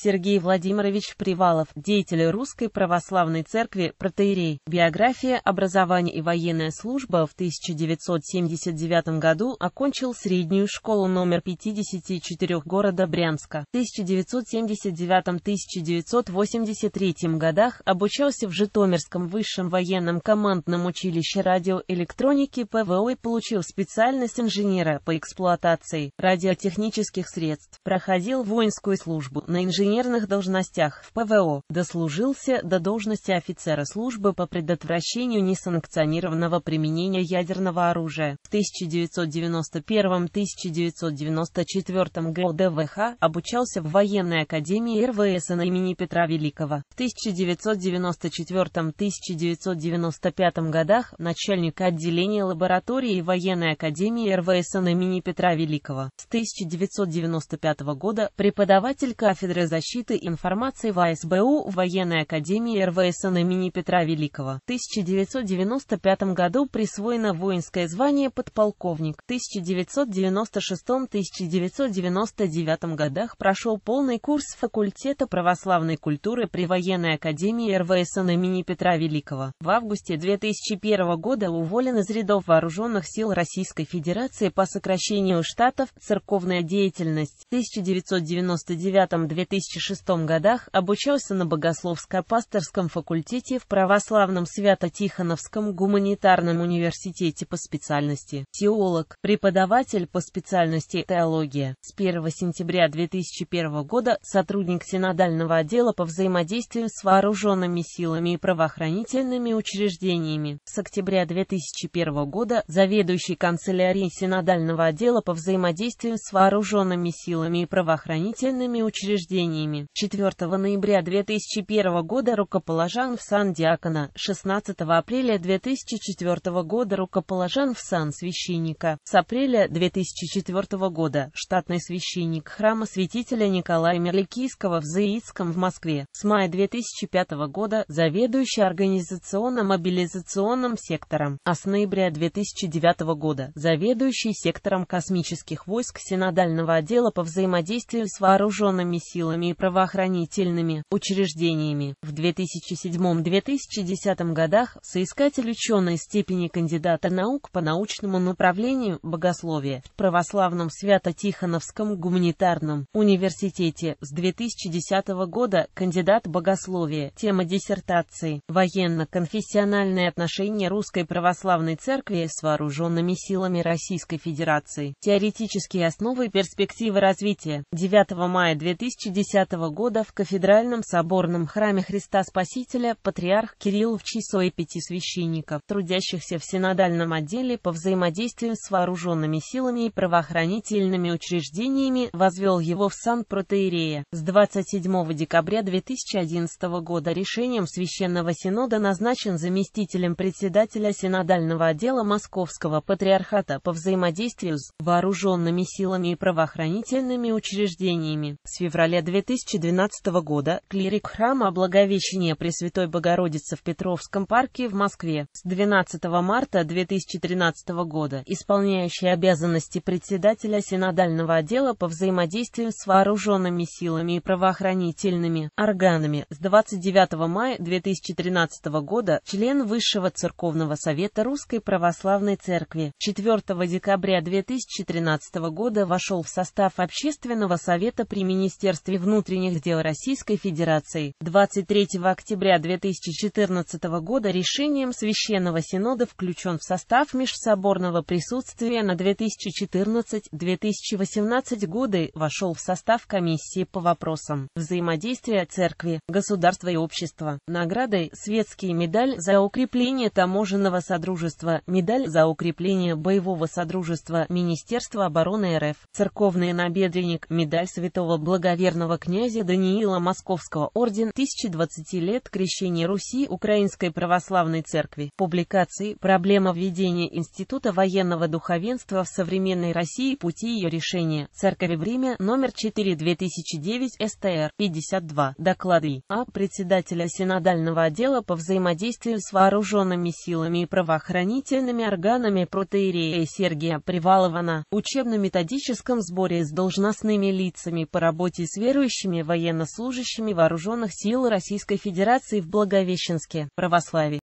Сергей Владимирович Привалов, деятель Русской Православной Церкви, протеерей. Биография, образование и военная служба в 1979 году окончил среднюю школу номер 54 города Брянска. В 1979-1983 годах обучался в Житомирском высшем военном командном училище радиоэлектроники ПВО и получил специальность инженера по эксплуатации радиотехнических средств. Проходил воинскую службу на инженерном инженерных должностях в ПВО, дослужился до должности офицера службы по предотвращению несанкционированного применения ядерного оружия. В 1991-1994 ГОДВХ обучался в военной академии РВСН имени Петра Великого. В 1994-1995 годах начальник отделения лаборатории военной академии РВСН имени Петра Великого. С 1995 года преподаватель кафедры защиты защиты информации в АСБУ в военной академии РВСН имени Петра Великого. В 1995 году присвоено воинское звание подполковник. В 1996-1999 годах прошел полный курс факультета православной культуры при военной академии РВСН имени Петра Великого. В августе 2001 года уволен из рядов вооруженных сил Российской Федерации по сокращению штатов «Церковная деятельность» 1999-2000 2006 годах обучался на Богословско-пасторском факультете в Православном Свято-Тихоновском гуманитарном университете по специальности теолог, преподаватель по специальности теология. С 1 сентября 2001 года сотрудник Синодального отдела по взаимодействию с вооруженными силами и правоохранительными учреждениями. С октября 2001 года заведующий канцелярией Синодального отдела по взаимодействию с вооруженными силами и правоохранительными учреждениями изменениями. 4 ноября 2001 года рукоположен в сан диакона, 16 апреля 2004 года рукоположен в сан священника, с апреля 2004 года штатный священник храма святителя Николая Мерликийского в Заицком в Москве, с мая 2005 года заведующий организационно-мобилизационным сектором, а с ноября 2009 года заведующий сектором космических войск Синодального отдела по взаимодействию с вооруженными силами и правоохранительными учреждениями. В 2007-2010 годах соискатель ученой степени кандидата наук по научному направлению богословия в Православном Свято-Тихоновском гуманитарном университете с 2010 года кандидат богословия. Тема диссертации «Военно-конфессиональные отношения Русской Православной Церкви с вооруженными силами Российской Федерации. Теоретические основы и перспективы развития». 9 мая 2010 года в кафедральном соборном храме Христа Спасителя патриарх Кирилл в числе пяти священников, трудящихся в синодальном отделе по взаимодействию с вооруженными силами и правоохранительными учреждениями, возвел его в сан протеерея. С 27 декабря 2011 года решением Священного Синода назначен заместителем председателя синодального отдела Московского патриархата по взаимодействию с вооруженными силами и правоохранительными учреждениями. С февраля 2000 2012 года, клирик храма Благовещения Пресвятой Богородицы в Петровском парке в Москве, с 12 марта 2013 года, исполняющий обязанности председателя синодального отдела по взаимодействию с вооруженными силами и правоохранительными органами, с 29 мая 2013 года, член Высшего Церковного Совета Русской Православной Церкви, 4 декабря 2013 года вошел в состав Общественного Совета при Министерстве внутренних внутренних дел Российской Федерации 23 октября 2014 года решением Священного Синода включен в состав межсоборного присутствия на 2014-2018 годы, вошел в состав комиссии по вопросам взаимодействия церкви, государства и общества. Наградой светский медаль за укрепление таможенного содружества, медаль за укрепление боевого содружества Министерства обороны РФ, церковный набедренник, медаль святого благоверного князя Даниила Московского орден 1020 лет крещения Руси Украинской Православной Церкви. Публикации «Проблема введения Института военного духовенства в современной России. Пути ее решения». Церковь Время, номер 4, 2009, СТР, 52. Доклады А. Председателя Синодального отдела по взаимодействию с вооруженными силами и правоохранительными органами протеерея Сергия Привалова на учебно-методическом сборе с должностными лицами по работе с верующими действующими военнослужащими Вооруженных сил Российской Федерации в Благовещенске, православии.